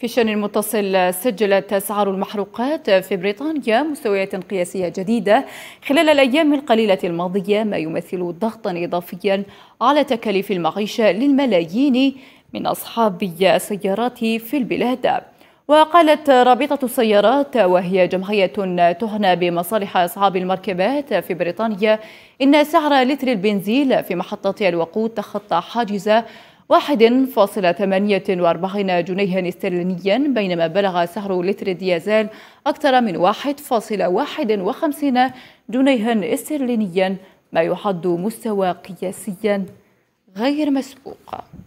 في شأن المتصل سجلت أسعار المحروقات في بريطانيا مستويات قياسية جديدة خلال الأيام القليلة الماضية ما يمثل ضغطا إضافيا على تكاليف المعيشة للملايين من أصحاب السيارات في البلاد وقالت رابطة السيارات وهي جمعية تهنى بمصالح أصحاب المركبات في بريطانيا إن سعر لتر البنزين في محطة الوقود تخطى حاجز 1.48 جنيها استرلينيا بينما بلغ سعر لتر الديازال أكثر من 1.51 جنيها استرلينيا ما يحد مستوى قياسيا غير مسبوق